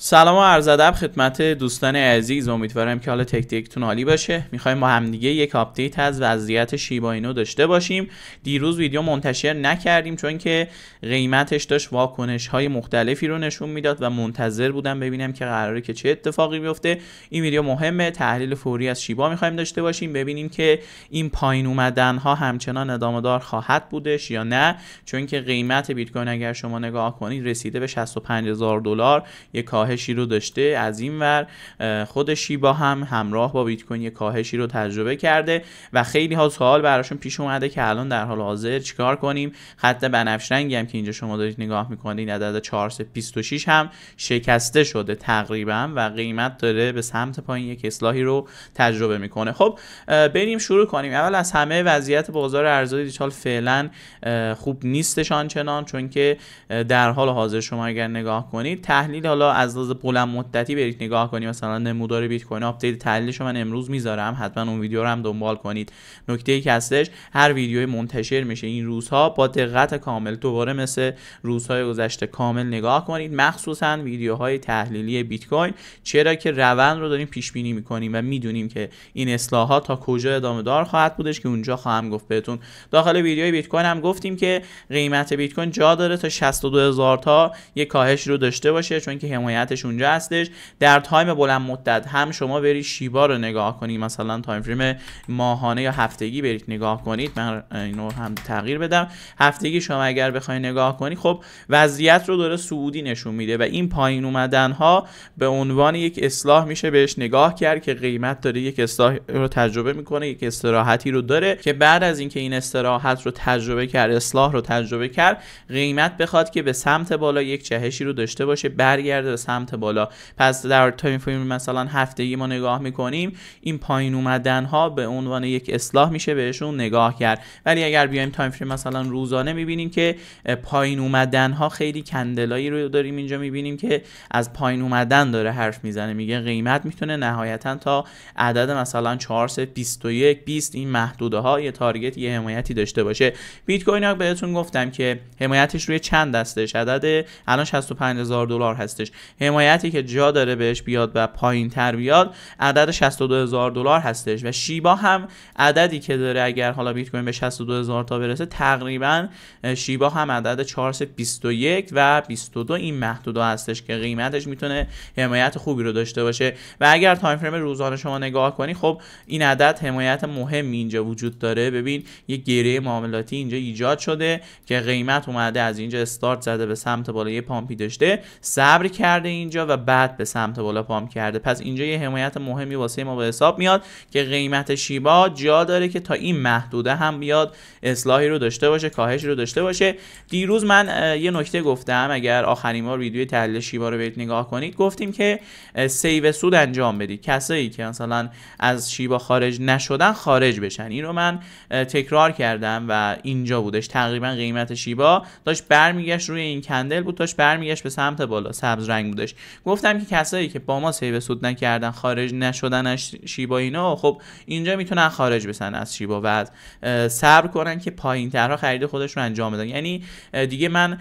سلام و عرض ادب خدمت دوستان عزیز امیدوارم که حال تک تکتون عالی باشه میخوایم با همدیگه یک آپدیت از وضعیت شیبا اینو داشته باشیم دیروز ویدیو منتشر نکردیم چون که قیمتش داشت واکنش های مختلفی رو نشون میداد و منتظر بودم ببینم که قراره که چه اتفاقی بیفته این ویدیو مهمه تحلیل فوری از شیبا میخوایم داشته باشیم ببینیم که این پایین اومدن ها همچنان ادامه دار خواهد بودش یا نه چون که قیمت بیت کوین اگر شما نگاه کنید رسیده به 65000 دلار یک کاهشی رو داشته از این ور خود شیبا هم همراه با بیت کوین یه کاهشی رو تجربه کرده و خیلی ها سوال براشون پیش اومده که الان در حال حاضر چیکار کنیم خط بنفش رنگی هم که اینجا شما دارید نگاه میکنید عدد 426 هم شکسته شده تقریبا و قیمت داره به سمت پایین یک اصلاحی رو تجربه میکنه خب بریم شروع کنیم اول از همه وضعیت بازار ارزهای دیجیتال فعلا خوب نیستشان چنان، چون که در حال حاضر شما اگر نگاه کنید تحلیل حالا از از لحاظ بلند مدتی برید نگاه کنید مثلا نمودار بیت کوین آپدیت تحلیلش من امروز میذارم حتما اون ویدیو رو هم دنبال کنید نکته ای که هستش هر ویدیو منتشر میشه این روزها با دقت کامل دوباره مثل روزهای گذشته کامل نگاه کنید مخصوصا ویدیوهای تحلیلی بیت کوین چرا که روند رو داریم پیش بینی میکنیم و میدونیم که این اصلاحات تا کجا ادامه دار خواهد بودش که اونجا خواهم گفت بهتون داخل ویدیوی بیت کوین هم گفتیم که قیمت بیت کوین جا داره تا 62000 تا یه کاهش رو داشته باشه چون که حمایت اهمیتش اونجا هستش در تایم بلند مدت هم شما بری شیبا رو نگاه کنید مثلا تایم فریم ماهانه یا هفتگی برید نگاه کنید من اینو هم تغییر بدم هفتگی شما اگر بخواید نگاه کنید خب وضعیت رو داره سعودی نشون میده و این پایین اومدن ها به عنوان یک اصلاح میشه بهش نگاه کرد که قیمت داره یک اصلاح رو تجربه میکنه یک استراحتی رو داره که بعد از اینکه این استراحت رو تجربه کرد اصلاح رو تجربه کرد قیمت بخواد که به سمت بالا یک جهشی رو داشته باشه برگرده سمت سمت بالا پس در تایم فریم مثلا هفتگی ما نگاه میکنیم این پایین اومدن ها به عنوان یک اصلاح میشه بهشون نگاه کرد ولی اگر بیایم تایم فریم مثلا روزانه میبینیم که پایین اومدن ها خیلی کندلایی رو داریم اینجا میبینیم که از پایین اومدن داره حرف میزنه میگه قیمت میتونه نهایتا تا عدد مثلا 4 21 20 این محدوده ها یه تارگت یه حمایتی داشته باشه بیت کوین ها بهتون گفتم که حمایتش روی چند دستش عدد الان 65000 دلار هستش حمایتی که جا داره بهش بیاد و پایین تر بیاد عدد 62 هزار دلار هستش و شیبا هم عددی که داره اگر حالا بیت کوین به 62 هزار تا برسه تقریبا شیبا هم عدد 421 و 22 این محدودا هستش که قیمتش میتونه حمایت خوبی رو داشته باشه و اگر تایم فریم روزانه شما نگاه کنی خب این عدد حمایت مهمی اینجا وجود داره ببین یه گره معاملاتی اینجا ایجاد شده که قیمت اومده از اینجا استارت زده به سمت بالا یه پامپی داشته صبر کرده اینجا و بعد به سمت بالا پام کرده پس اینجا یه حمایت مهمی واسه ما به حساب میاد که قیمت شیبا جا داره که تا این محدوده هم بیاد اصلاحی رو داشته باشه کاهش رو داشته باشه دیروز من یه نکته گفتم اگر آخرین بار ویدیو تحلیل شیبا رو بهت نگاه کنید گفتیم که سیو سود انجام بدید کسایی که مثلا از شیبا خارج نشدن خارج بشن این رو من تکرار کردم و اینجا بودش تقریبا قیمت شیبا داشت برمیگشت روی این کندل بود داشت برمیگشت به سمت بالا سبز رنگ گفتم که کسایی که با ما سیو سود نکردن خارج نشدن از شیبا اینا خب اینجا میتونن خارج بشن از شیبا و از صبر کنن که پایین ترها خرید خودش رو انجام بدن یعنی دیگه من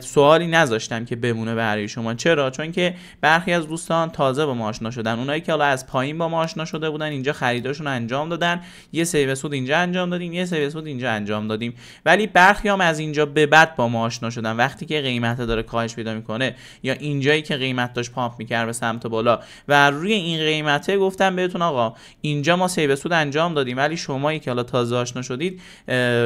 سوالی نذاشتم که بمونه برای شما چرا چون که برخی از دوستان تازه با ما آشنا شدن اونایی که حالا از پایین با ما آشنا شده بودن اینجا خریداشون انجام دادن یه سیو سود اینجا انجام دادیم یه سیو سود اینجا انجام دادیم ولی برخیام از اینجا به بعد با ما آشنا شدن وقتی که قیمت داره کاهش پیدا میکنه یا اینجایی که قیمت داشت پامپ میکرد به سمت بالا و روی این قیمته گفتم بهتون آقا اینجا ما سیو سود انجام دادیم ولی شمایی که حالا تازه آشنا شدید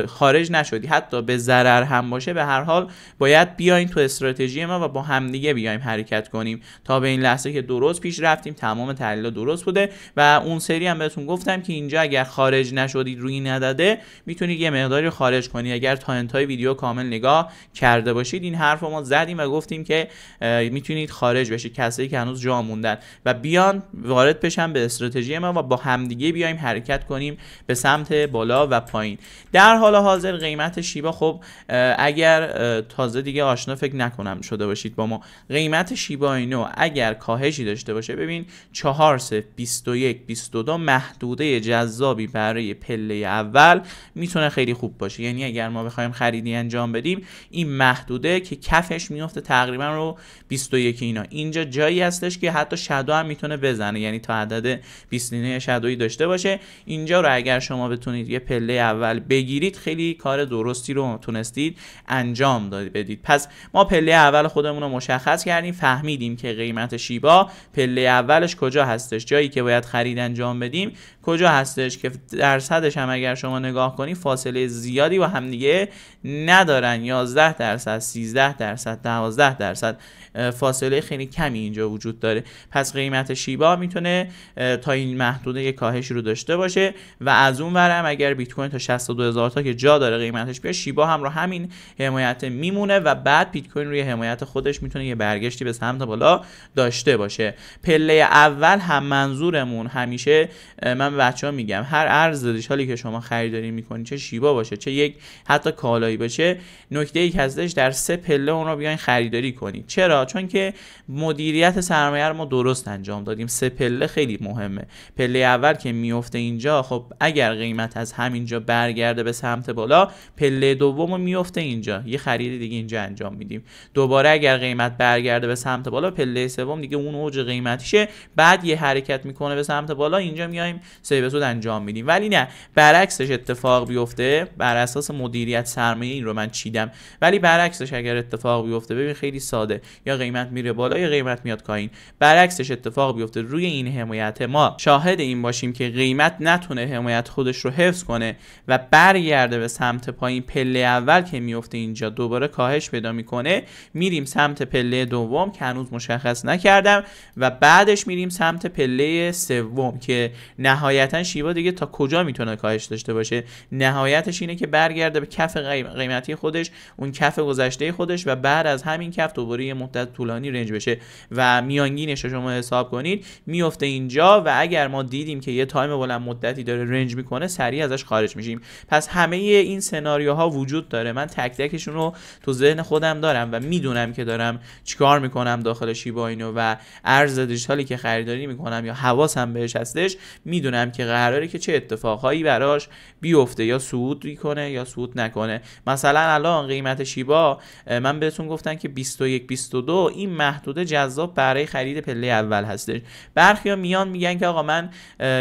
خارج نشدی حتی به ضرر هم باشه به هر حال باید بیاین تو استراتژی ما و با همدیگه بیایم حرکت کنیم تا به این لحظه که درست پیش رفتیم تمام تحلیل درست بوده و اون سری هم بهتون گفتم که اینجا اگر خارج نشدید روی نداده میتونید یه مقداری خارج کنی اگر تا انتهای ویدیو کامل نگاه کرده باشید این حرف ما زدیم و گفتیم که میتونید خارج بشه کسایی که هنوز جا موندن و بیان وارد بشن به استراتژی ما و با همدیگه بیایم حرکت کنیم به سمت بالا و پایین در حال حاضر قیمت شیبا خب اگر تازه دیگه آشنا فکر نکنم شده باشید با ما قیمت شیبا اینو اگر کاهشی داشته باشه ببین 4 21 22 محدوده جذابی برای پله اول میتونه خیلی خوب باشه یعنی اگر ما بخوایم خریدی انجام بدیم این محدوده که کفش میفته تقریبا رو 21 اینا اینجا جایی هستش که حتی شادو هم میتونه بزنه یعنی تا عدد 20 یا داشته باشه اینجا رو اگر شما بتونید یه پله اول بگیرید خیلی کار درستی رو تونستید انجام دادید بدید پس ما پله اول خودمون رو مشخص کردیم فهمیدیم که قیمت شیبا پله اولش کجا هستش جایی که باید خرید انجام بدیم کجا هستش که درصدش هم اگر شما نگاه کنی فاصله زیادی با همدیگه ندارن 11 درصد 13 درصد 12 درصد فاصله خیلی کمی اینجا وجود داره پس قیمت شیبا میتونه تا این محدوده یه کاهش رو داشته باشه و از اون هم اگر بیت کوین تا هزار تا که جا داره قیمتش بیاد شیبا هم رو همین حمایت میمونه و بعد بیت کوین روی حمایت خودش میتونه یه برگشتی به سمت بالا داشته باشه پله اول هم منظورمون همیشه من به بچه ها میگم هر ارز دیجیتالی که شما خریداری میکنی چه شیبا باشه چه یک حتی کالایی باشه نکته ای که هستش در سه پله اون رو بیاین خریداری کنی چرا چون که مدیریت سرمایه رو ما درست انجام دادیم سه پله خیلی مهمه پله اول که میفته اینجا خب اگر قیمت از همینجا برگرده به سمت بالا پله دوم میفته اینجا یه خرید دیگه اینجا انجام میدیم دوباره اگر قیمت برگرده به سمت بالا پله سوم دیگه اون اوج قیمتیشه بعد یه حرکت میکنه به سمت بالا اینجا میایم سیو انجام میدیم ولی نه برعکسش اتفاق بیفته بر اساس مدیریت سرمایه این رو من چیدم ولی برعکسش اگر اتفاق بیفته ببین خیلی ساده یا قیمت میره بالا یا قیمت میاد پایین برعکسش اتفاق بیفته روی این حمایت ما شاهد این باشیم که قیمت نتونه حمایت خودش رو حفظ کنه و برگرده به سمت پایین پله اول که میفته اینجا دوباره کاهش پیدا میکنه میریم سمت پله دوم که هنوز مشخص نکردم و بعدش میریم سمت پله سوم که نهایت نهایتا شیبا دیگه تا کجا میتونه کاهش داشته باشه نهایتش اینه که برگرده به کف قیمتی خودش اون کف گذشته خودش و بعد از همین کف دوباره یه مدت طولانی رنج بشه و میانگینش رو شما حساب کنید میفته اینجا و اگر ما دیدیم که یه تایم بلند مدتی داره رنج میکنه سریع ازش خارج میشیم پس همه این سناریوها وجود داره من تک تکشون رو تو ذهن خودم دارم و میدونم که دارم چیکار میکنم داخل شیبا اینو و ارز دیجیتالی که خریداری میکنم یا حواسم بهش هستش میدونم که قراره که چه اتفاقهایی براش بیفته یا سود کنه یا سود نکنه مثلا الان قیمت شیبا من بهتون گفتم که 21 22 این محدوده جذاب برای خرید پله اول هستش برخی میان میگن که آقا من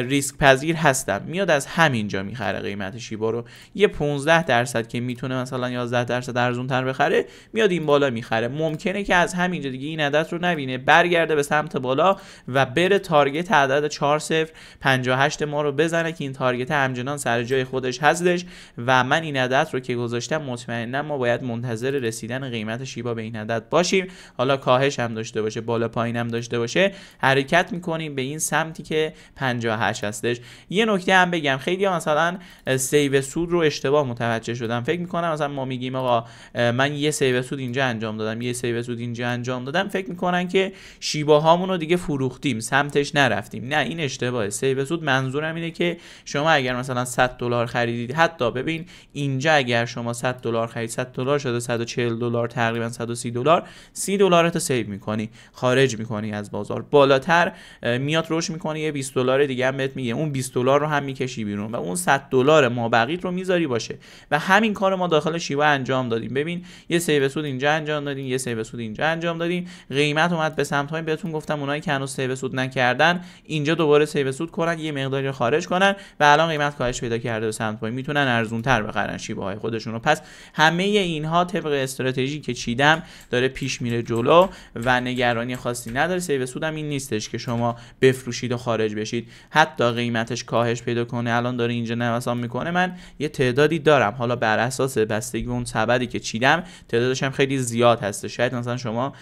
ریسک پذیر هستم میاد از همینجا میخره قیمت شیبا رو یه 15 درصد که میتونه مثلا 11 درصد ارزون تر بخره میاد این بالا میخره ممکنه که از همینجا دیگه این عدد رو نبینه برگرده به سمت بالا و بره تارگت عدد 40 0 58 هشت ما رو بزنه که این تارگت همچنان سر جای خودش هستش و من این عدد رو که گذاشتم مطمئنا ما باید منتظر رسیدن قیمت شیبا به این عدد باشیم حالا کاهش هم داشته باشه بالا پایین هم داشته باشه حرکت میکنیم به این سمتی که 58 هستش یه نکته هم بگم خیلی مثلا سیو سود رو اشتباه متوجه شدم فکر میکنم مثلا ما میگیم آقا من یه سیو سود اینجا انجام دادم یه سیو سود اینجا انجام دادم فکر میکنن که شیبا رو دیگه فروختیم سمتش نرفتیم نه این اشتباهه سیو سود منظورم اینه که شما اگر مثلا 100 دلار خریدید حتی ببین اینجا اگر شما 100 دلار خرید 100 دلار شده 140 دلار تقریبا 130 دلار 30 دلار تا سیو میکنی خارج میکنی از بازار بالاتر میاد روش میکنی یه 20 دلار دیگه هم بهت میگه اون 20 دلار رو هم میکشی بیرون و اون 100 دلار ما بقیت رو میذاری باشه و همین کار ما داخل شیوا انجام دادیم ببین یه سیو سود اینجا انجام دادیم یه سیو سود اینجا انجام دادیم قیمت اومد به سمت های بهتون گفتم اونایی که هنوز سیو سود نکردن اینجا دوباره سیو سود کنن یه مقداری خارج کنن و الان قیمت کاهش پیدا کرده و سمت پایین میتونن تر بخرن شیبه های خودشون رو پس همه اینها طبق استراتژی که چیدم داره پیش میره جلو و نگرانی خاصی نداره سیو سودم این نیستش که شما بفروشید و خارج بشید حتی قیمتش کاهش پیدا کنه الان داره اینجا نوسان میکنه من یه تعدادی دارم حالا بر اساس بستگی اون سبدی که چیدم تعدادش هم خیلی زیاد هست شاید مثلا شما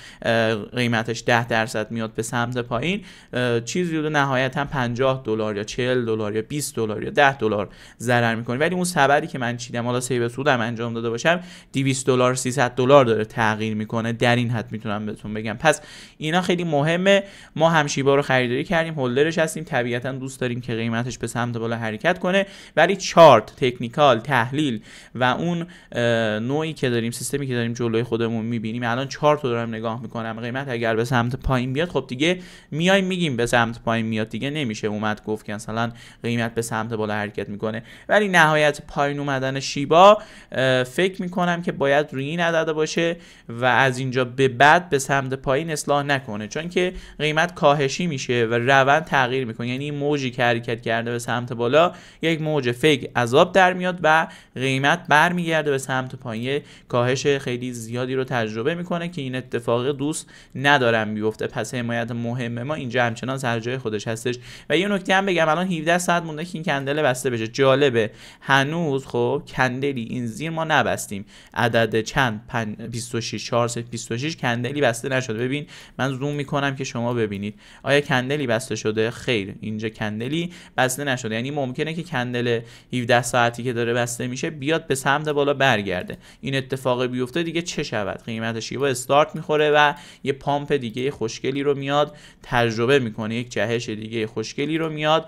قیمتش 10 درصد میاد به سمت پایین چیزی رو نهایتا 50 دلار یا 40 دلار یا 20 دلار یا 10 دلار ضرر میکنی ولی اون سبدی که من چیدم حالا سیو سودم انجام داده باشم 200 دلار 300 دلار داره تغییر میکنه در این حد میتونم بهتون بگم پس اینا خیلی مهمه ما همشیبا رو خریداری کردیم هولدرش هستیم طبیعتا دوست داریم که قیمتش به سمت بالا حرکت کنه ولی چارت تکنیکال تحلیل و اون نوعی که داریم سیستمی که داریم جلوی خودمون میبینیم الان چارت رو دارم نگاه میکنم قیمت اگر به سمت پایین بیاد خب دیگه میایم میگیم به سمت پایین میاد دیگه نمیشه اومد گفت که مثلا قیمت به سمت بالا حرکت میکنه ولی نهایت پایین اومدن شیبا فکر میکنم که باید روی این عدد باشه و از اینجا به بعد به سمت پایین اصلاح نکنه چون که قیمت کاهشی میشه و روند تغییر میکنه یعنی این موجی که حرکت کرده به سمت بالا یک موج فیک عذاب در میاد و قیمت برمیگرده به سمت پایین کاهش خیلی زیادی رو تجربه میکنه که این اتفاق دوست ندارم بیفته پس حمایت مهم ما اینجا همچنان سر جای خودش هستش و یه نکته هم بگم الان 17 ساعت مونده که این کندل بسته بشه جالبه هنوز خب کندلی این زیر ما نبستیم عدد چند 26 4 26 کندلی بسته نشده ببین من زوم میکنم که شما ببینید آیا کندلی بسته شده خیر اینجا کندلی بسته نشده یعنی ممکنه که کندل 17 ساعتی که داره بسته میشه بیاد به سمت بالا برگرده این اتفاق بیفته دیگه چه شود قیمت شیوا استارت میخوره و یه پامپ دیگه خوشگلی رو میاد تجربه میکنه یک جهش دیگه خوشگلی رو میاد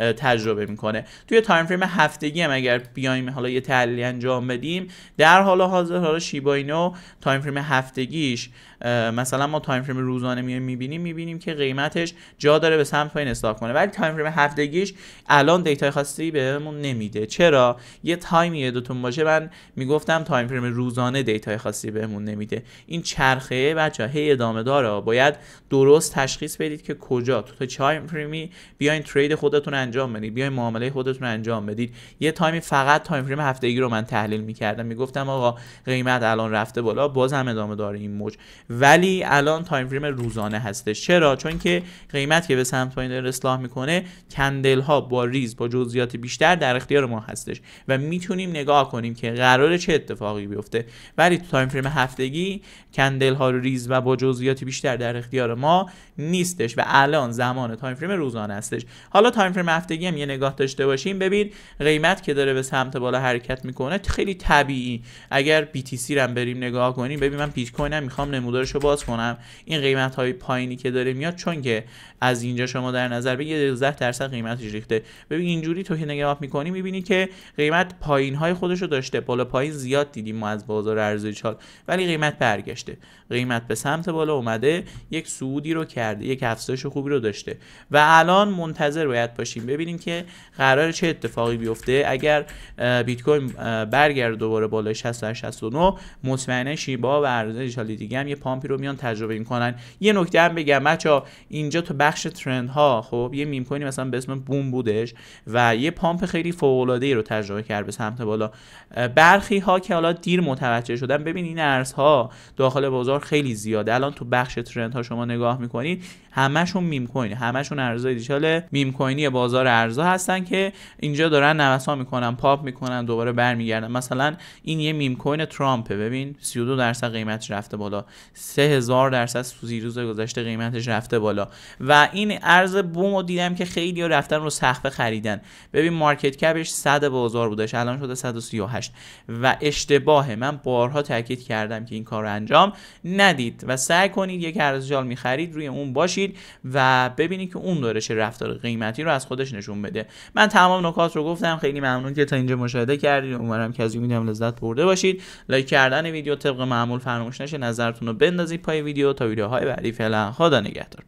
تجربه میکنه توی تایم فریم هفتگی هم اگر بیایم حالا یه تحلیل انجام بدیم در حال حاضر حالا شیبا اینو تایم فریم هفتگیش مثلا ما تایم فریم روزانه میایم میبینیم میبینیم که قیمتش جا داره به سمت پایین استاپ کنه ولی تایم فریم هفتگیش الان دیتا خاصی بهمون نمیده چرا یه تایمی دوتون باشه من میگفتم تایم فریم روزانه دیتا خاصی بهمون نمیده این چرخه بچه هی ادامه داره باید درست تشخیص بدید که کجا تو تایم فریمی بیاین ترید خودتون انجام بدید بیاین معامله خودتون رو انجام بدید یه تایمی فقط تایم فریم هفتگی رو من تحلیل میکردم میگفتم آقا قیمت الان رفته بالا باز هم ادامه داره این موج ولی الان تایم فریم روزانه هستش چرا چون که قیمت که به سمت پایین داره اصلاح میکنه کندل ها با ریز با جزئیات بیشتر در اختیار ما هستش و میتونیم نگاه کنیم که قرار چه اتفاقی بیفته ولی تو تایم فریم هفتگی کندل ها رو ریز و با جزئیات بیشتر در اختیار ما نیستش و الان زمان تایم فریم روزانه هستش حالا تایم فریم هفتگی هم یه نگاه داشته باشیم ببین قیمت که داره به سمت بالا حرکت میکنه خیلی طبیعی اگر BTC رو هم بریم نگاه کنیم ببین من بیت کوین هم میخوام نمودارش رو باز کنم این قیمت های پایینی که داره میاد چون که از اینجا شما در نظر بگیرید 12 درصد قیمتش ریخته ببین اینجوری تو که نگاه میکنی میبینی که قیمت پایین های خودش رو داشته بالا پایین زیاد دیدیم ما از بازار ارزش چال ولی قیمت برگشته قیمت به سمت بالا اومده یک سودی رو کرده یک افزایش خوبی رو داشته و الان منتظر باید باشیم ببینیم که قرار چه اتفاقی بیفته اگر بیت کوین برگرد دوباره بالای 68 69 مطمئنا شیبا و ارزش دیجیتال دیگه هم یه پامپی رو میان تجربه میکنن یه نکته هم بگم بچا اینجا تو بخش ترند ها خب یه میم کوینی مثلا به اسم بوم بودش و یه پامپ خیلی فوق العاده ای رو تجربه کرد به سمت بالا برخی ها که حالا دیر متوجه شدن ببین این ارزها داخل بازار خیلی زیاده الان تو بخش ترند ها شما نگاه میکنید همشون میم کوین همشون ارزهای دیجیتال میم کوینی بازار ارزا هستن که اینجا دارن نوسان میکنن پاپ میکنن دوباره برمیگردن مثلا این یه میم کوین ترامپ ببین 32 درصد قیمتش رفته بالا 3000 درصد سوزی روز گذشته قیمتش رفته بالا و این ارز بوم دیدم که خیلی رفتن رو سقفه خریدن ببین مارکت کپش 100 بازار بودش الان شده 138 و اشتباه من بارها تاکید کردم که این کار رو انجام ندید و سعی کنید یک می میخرید روی اون باشید و ببینید که اون داره چه رفتار قیمتی رو از خود خودش نشون بده من تمام نکات رو گفتم خیلی ممنون که تا اینجا مشاهده کردید امیدوارم که از این ویدیو لذت برده باشید لایک کردن ویدیو طبق معمول فراموش نشه نظرتون رو بندازید پای ویدیو تا ویدیوهای بعدی فعلا خدا نگهدار